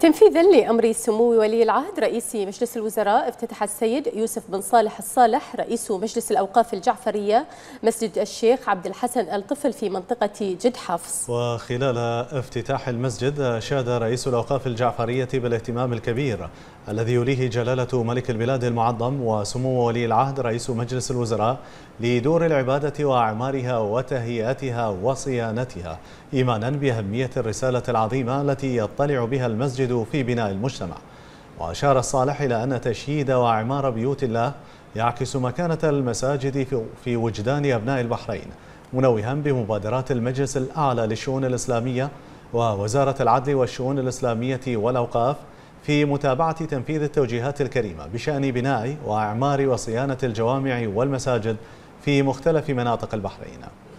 تنفيذا لامر سمو ولي العهد رئيس مجلس الوزراء افتتح السيد يوسف بن صالح الصالح رئيس مجلس الاوقاف الجعفريه مسجد الشيخ عبد الحسن الطفل في منطقه جد حفص. وخلال افتتاح المسجد شاد رئيس الاوقاف الجعفريه بالاهتمام الكبير الذي يوليه جلاله ملك البلاد المعظم وسمو ولي العهد رئيس مجلس الوزراء لدور العباده واعمارها وتهيئتها وصيانتها ايمانا باهميه الرساله العظيمه التي يطلع بها المسجد تفسد في بناء المجتمع وأشار الصالح إلى أن تشييد وإعمار بيوت الله يعكس مكانة المساجد في وجدان أبناء البحرين منوها بمبادرات المجلس الأعلى للشؤون الإسلامية ووزارة العدل والشؤون الإسلامية والأوقاف في متابعة تنفيذ التوجيهات الكريمة بشأن بناء وإعمار وصيانة الجوامع والمساجد في مختلف مناطق البحرين